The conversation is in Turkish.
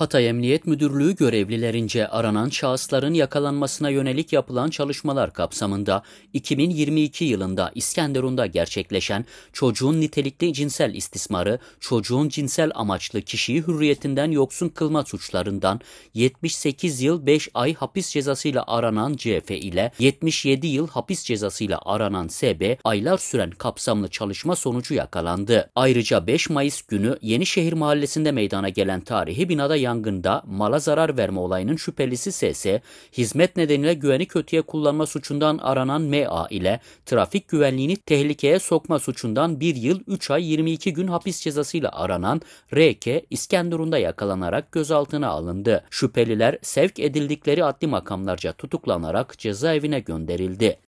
Hatay Emniyet Müdürlüğü görevlilerince aranan şahısların yakalanmasına yönelik yapılan çalışmalar kapsamında 2022 yılında İskenderun'da gerçekleşen çocuğun nitelikli cinsel istismarı, çocuğun cinsel amaçlı kişiyi hürriyetinden yoksun kılma suçlarından 78 yıl 5 ay hapis cezasıyla aranan CF ile 77 yıl hapis cezasıyla aranan SB aylar süren kapsamlı çalışma sonucu yakalandı. Ayrıca 5 Mayıs günü Yenişehir Mahallesi'nde meydana gelen tarihi binada yan yangında mala zarar verme olayının şüphelisi SS, hizmet nedeniyle güveni kötüye kullanma suçundan aranan MA ile trafik güvenliğini tehlikeye sokma suçundan 1 yıl 3 ay 22 gün hapis cezasıyla aranan RK İskenderun'da yakalanarak gözaltına alındı. Şüpheliler sevk edildikleri adli makamlarca tutuklanarak cezaevine gönderildi.